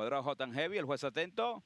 Cuadrado J. Heavy, el juez atento.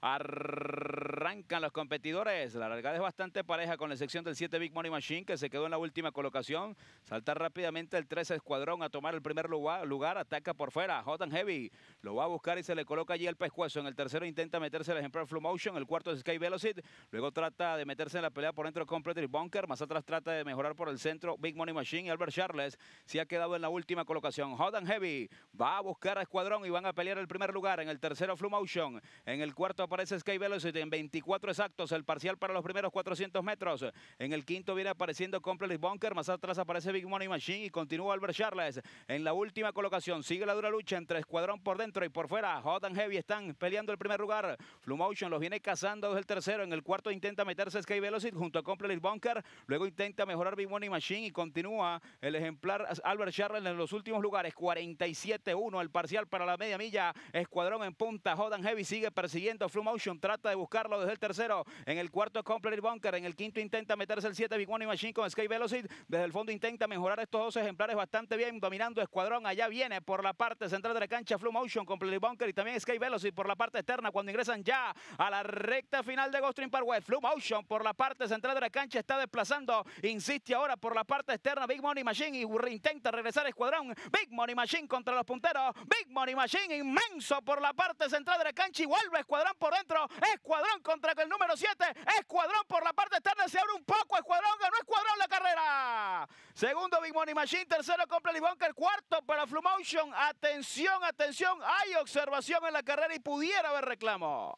Arr Arrancan los competidores. La largada es bastante pareja con la sección del 7 Big Money Machine, que se quedó en la última colocación. Salta rápidamente el 13 Escuadrón a tomar el primer lugar. Ataca por fuera. Hot Heavy lo va a buscar y se le coloca allí el pescuezo. En el tercero intenta meterse el ejemplar Flow Motion. El cuarto es Sky Velocity. Luego trata de meterse en la pelea por dentro con Bunker. Más atrás trata de mejorar por el centro Big Money Machine. Y Albert Charles se ha quedado en la última colocación. Hot Heavy va a buscar a Escuadrón y van a pelear el primer lugar. En el tercero Flow Motion. En el cuarto aparece Sky Velocity en 20 24 exactos, el parcial para los primeros 400 metros. En el quinto viene apareciendo Complex Bunker, más atrás aparece Big Money Machine y continúa Albert Charles. En la última colocación sigue la dura lucha entre Escuadrón por dentro y por fuera. Hot Heavy están peleando el primer lugar. Motion los viene cazando desde el tercero. En el cuarto intenta meterse Sky Velocity junto a Complex Bunker. Luego intenta mejorar Big Money Machine y continúa el ejemplar Albert Charles en los últimos lugares. 47-1 el parcial para la media milla. Escuadrón en punta. Hot Heavy sigue persiguiendo Motion Trata de buscarlo el tercero. En el cuarto es Complete Bunker. En el quinto intenta meterse el 7 Big Money Machine con Sky Velocity. Desde el fondo intenta mejorar estos dos ejemplares bastante bien, dominando Escuadrón. Allá viene por la parte central de la cancha Flu Motion, Complete Bunker y también Sky Velocity por la parte externa cuando ingresan ya a la recta final de Ghost Train Parkway. Flu Motion por la parte central de la cancha está desplazando. Insiste ahora por la parte externa Big Money Machine y intenta regresar Escuadrón. Big Money Machine contra los punteros. Big Money Machine inmenso por la parte central de la cancha y vuelve Escuadrón por dentro. Escuadrón contra contra el número 7. Escuadrón por la parte externa. Se abre un poco. Escuadrón ganó Escuadrón la carrera. Segundo Big Money Machine. Tercero compra el Cuarto para Motion. Atención, atención. Hay observación en la carrera y pudiera haber reclamo.